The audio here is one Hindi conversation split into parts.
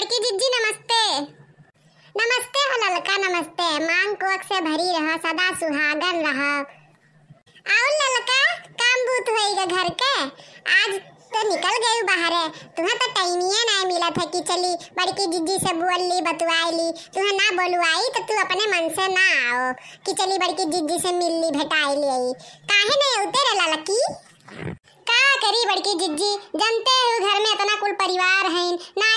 बड़की जिज्जी नमस्ते नमस्ते हो ललका नमस्ते मांग को से भरी रहा सदा सुहागन रहा आओ ललका काम बूत होएगा घर के आज तो निकल गई बाहर है तुम्हें तो टाइम ही ना मिला था कि चली बड़की जिज्जी से बोल ली बतवाई ली तुम्हें ना बोलवाई तो तू अपने मन से ना आओ कि चली बड़की जिज्जी से मिल ली भेटाई ली आई काहे नहीं उतर रे ललकी का करी बड़की जिज्जी जानते हो घर में इतना कुल परिवार है ना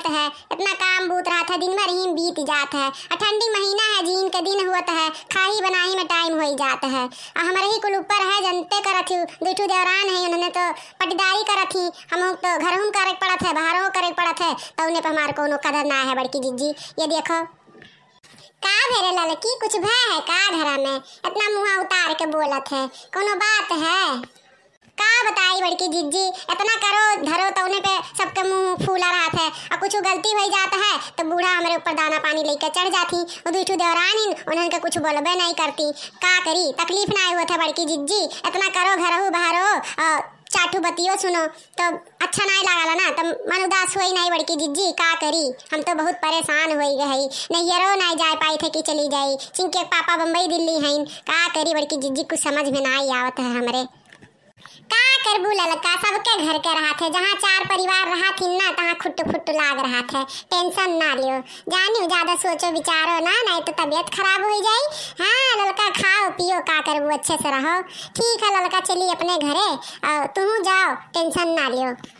लागत है इतना काम बूत रहा था दिन भर ही बीत जात है और ठंडी महीना है जीन के दिन हुआ है खाही बनाही में टाइम हो जात है और हमारे ही कुल ऊपर है जनते कर रखी दुठू देवरान है उन्होंने तो पटीदारी रखी हम तो घर हम करे पड़त है बाहरों करे पड़त है तो उन्हें पर हमारे कोनो कदर ना है बड़की जिज्जी ये देखो का भेरे लड़की कुछ भय है का धरा में इतना मुँह उतार के बोलत है कोनो बात है का बताई बड़की जिज्जी इतना करो धरो तो उन्हें पे सबके मुंह मुंह फूला रहा है और कुछ गलती हो जाता है तो बूढ़ा हमारे ऊपर दाना पानी लेकर चढ़ जाती और दूठू देवरानी उन्होंने कुछ बोलबे नहीं करती का करी तकलीफ ना होत है बड़की जिज्जी इतना करो घर हो बाहर हो चाटू बतियो सुनो तो अच्छा नहीं लगा ला ना तो मन उदास हुई नहीं बड़की जिज्जी का करी हम तो बहुत परेशान हो हुई गई नैहरो नहीं जा पाए थे कि चली जाई चिंके पापा बम्बई दिल्ली हैं का करी बड़की जिज्जी कुछ समझ में ना आई आवत है हमारे तरबू ललका सबके घर के रहा थे जहाँ चार परिवार रहा थी ना तहाँ खुट फुट लाग रहा थे टेंशन ना लियो जानी ज्यादा सोचो विचारो ना नहीं तो तबीयत खराब हो जाई हाँ ललका खाओ पियो का करबू अच्छे से रहो ठीक है ललका चलिए अपने घरे और तुम जाओ टेंशन ना लियो